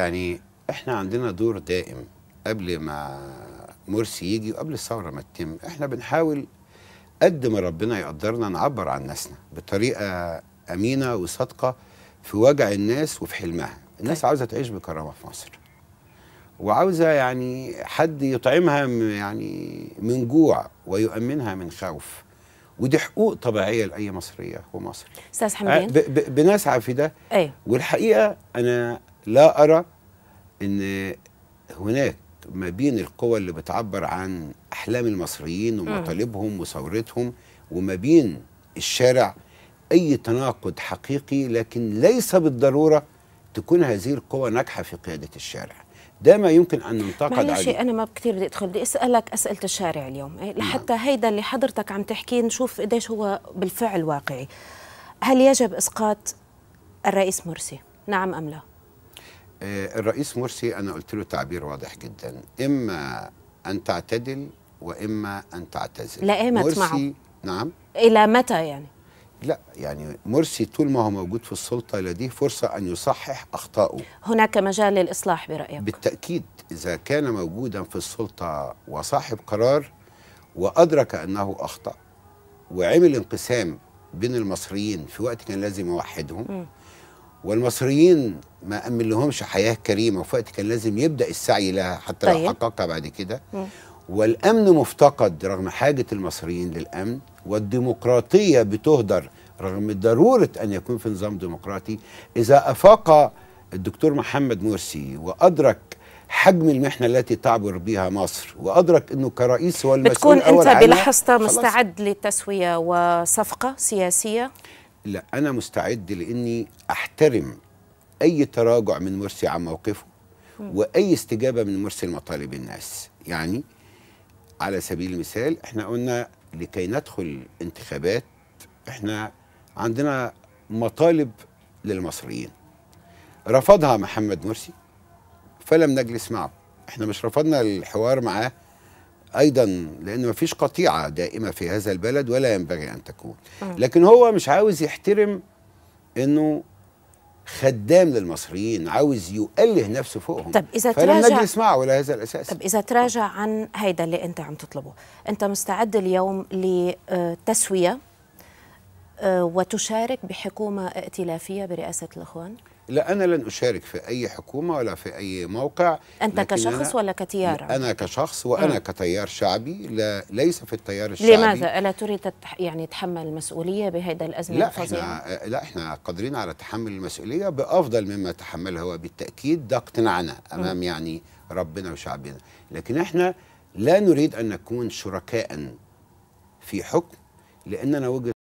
يعني احنا عندنا دور دائم قبل ما مرسي يجي وقبل الثوره ما تتم احنا بنحاول قد ما ربنا يقدرنا نعبر عن ناسنا بطريقه امينه وصادقه في وجع الناس وفي حلمها الناس عاوزه تعيش بكرامه في مصر وعاوزه يعني حد يطعمها يعني من جوع ويؤمنها من خوف ودي حقوق طبيعيه لاي مصريه ومصري استاذ حمدين آه، بنسعى في ده أيوه. والحقيقه انا لا أرى أن هناك ما بين القوى اللي بتعبر عن أحلام المصريين ومطالبهم وثورتهم وما بين الشارع أي تناقض حقيقي لكن ليس بالضرورة تكون هذه القوى ناجحة في قيادة الشارع ده ما يمكن ان ننتقد عليه انا ما كثير بدي ادخل بدي اسالك اسئله الشارع اليوم إيه، نعم. لحتى هيدا اللي حضرتك عم تحكيه نشوف قديش هو بالفعل واقعي هل يجب اسقاط الرئيس مرسي نعم ام لا آه، الرئيس مرسي أنا قلت له تعبير واضح جدا إما أن تعتدل وإما أن تعتزل لائمت معه نعم إلى متى يعني؟ لا يعني مرسي طول ما هو موجود في السلطه لديه فرصه ان يصحح اخطائه هناك مجال للاصلاح برايك بالتاكيد اذا كان موجودا في السلطه وصاحب قرار وادرك انه اخطا وعمل انقسام بين المصريين في وقت كان لازم يوحدهم م. والمصريين ما أمن لهمش حياة كريمة وفي وقت كان لازم يبدأ السعي لها حتى طيب. لو حققها بعد كده والأمن مفتقد رغم حاجة المصريين للأمن والديمقراطية بتهدر رغم ضرورة أن يكون في نظام ديمقراطي إذا أفاق الدكتور محمد مرسي وأدرك حجم المحنه التي تعبر بها مصر وادرك انه كرئيس هو المسؤول بتكون انت بلحظة مستعد للتسويه وصفقه سياسيه لا انا مستعد لاني احترم اي تراجع من مرسي عن موقفه واي استجابه من مرسي لمطالب الناس يعني على سبيل المثال احنا قلنا لكي ندخل انتخابات احنا عندنا مطالب للمصريين رفضها محمد مرسي فلم نجلس معه احنا مش رفضنا الحوار معاه ايضا لان ما فيش قطيعه دائمه في هذا البلد ولا ينبغي ان تكون آه. لكن هو مش عاوز يحترم انه خدام للمصريين عاوز يؤله نفسه فوقهم طب اذا تراجع فلم نجلس معه على هذا الاساس طب اذا تراجع عن هيدا اللي انت عم تطلبه انت مستعد اليوم لتسويه أه، وتشارك بحكومة ائتلافية برئاسة الإخوان؟ لا أنا لن أشارك في أي حكومة ولا في أي موقع أنت كشخص أنا ولا كتيار؟ أنا كشخص وأنا م. آه. كتيار شعبي لا ليس في التيار الشعبي لماذا؟ ألا تريد يعني تحمل المسؤولية بهذا الأزمة لا احنا لا إحنا قادرين على تحمل المسؤولية بأفضل مما تحملها وبالتأكيد ده اقتناعنا أمام م. يعني ربنا وشعبنا لكن إحنا لا نريد أن نكون شركاء في حكم لأننا وجهة